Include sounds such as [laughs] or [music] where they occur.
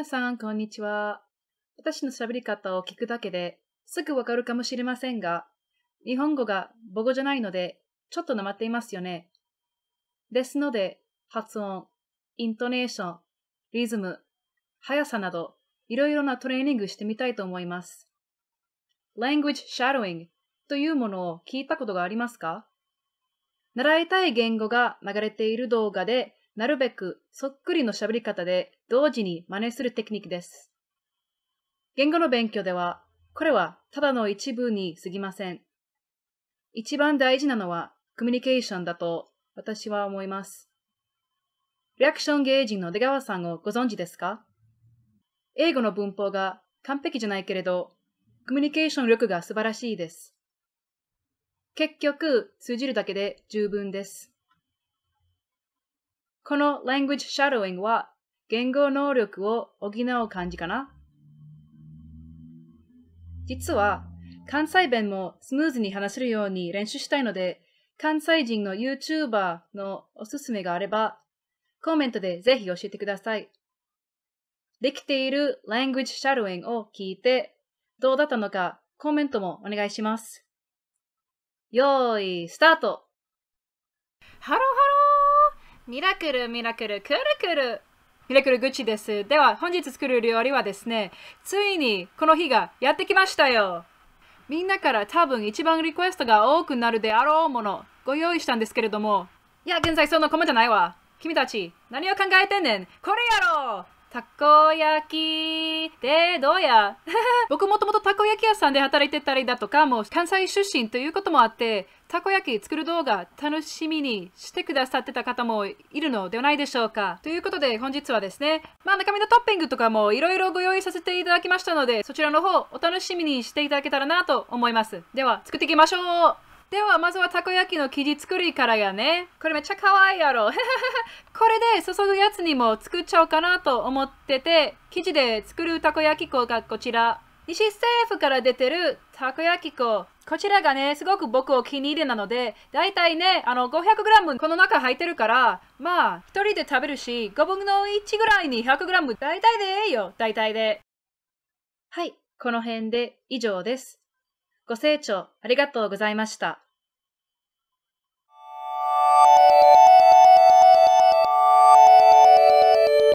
皆さん、こんにちは。私の喋り方を聞くだけですぐわかるかもしれませんが、日本語が母語じゃないので、ちょっとなまっていますよね。ですので、発音、イントネーション、リズム、速さなど、いろいろなトレーニングしてみたいと思います。Language Shadowing というものを聞いたことがありますか習いたい言語が流れている動画でなるべくそっくりの喋り方で同時に真似するテクニックです。言語の勉強では、これはただの一部に過ぎません。一番大事なのはコミュニケーションだと私は思います。リアクション芸人の出川さんをご存知ですか英語の文法が完璧じゃないけれど、コミュニケーション力が素晴らしいです。結局、通じるだけで十分です。この language shadowing は言語能力を補う感じかな実は関西弁もスムーズに話せるように練習したいので関西人の YouTuber のおすすめがあればコメントでぜひ教えてください。できている language shadowing を聞いてどうだったのかコメントもお願いします。よーい、スタートハロミラクル、ミラクル、くるくる。ミラクルグチです。では、本日作る料理はですね、ついにこの日がやってきましたよ。みんなから多分一番リクエストが多くなるであろうもの、ご用意したんですけれども、いや、現在そんなコメントないわ。君たち、何を考えてんねん。これやろうたこ焼きでどうや [laughs] 僕もともとたこ焼き屋さんで働いてたりだとかもう関西出身ということもあってたこ焼き作る動画楽しみにしてくださってた方もいるのではないでしょうかということで本日はですねまあ中身のトッピングとかもいろいろご用意させていただきましたのでそちらの方お楽しみにしていただけたらなと思いますでは作っていきましょうではまずはたこ焼きの生地作りからやね。これめっちゃ可愛いやろ。[laughs] これで注ぐやつにも作っちゃおうかなと思ってて、生地で作るたこ焼き粉がこちら。西政府から出てるたこ焼き粉。こちらがね、すごく僕お気に入りなので、だいたいね、あの 500g この中入ってるから、まあ、1人で食べるし、5分の1ぐらいに 100g たいでええよ、だいたいで。はい、この辺で以上です。ご清聴ありがとうございました。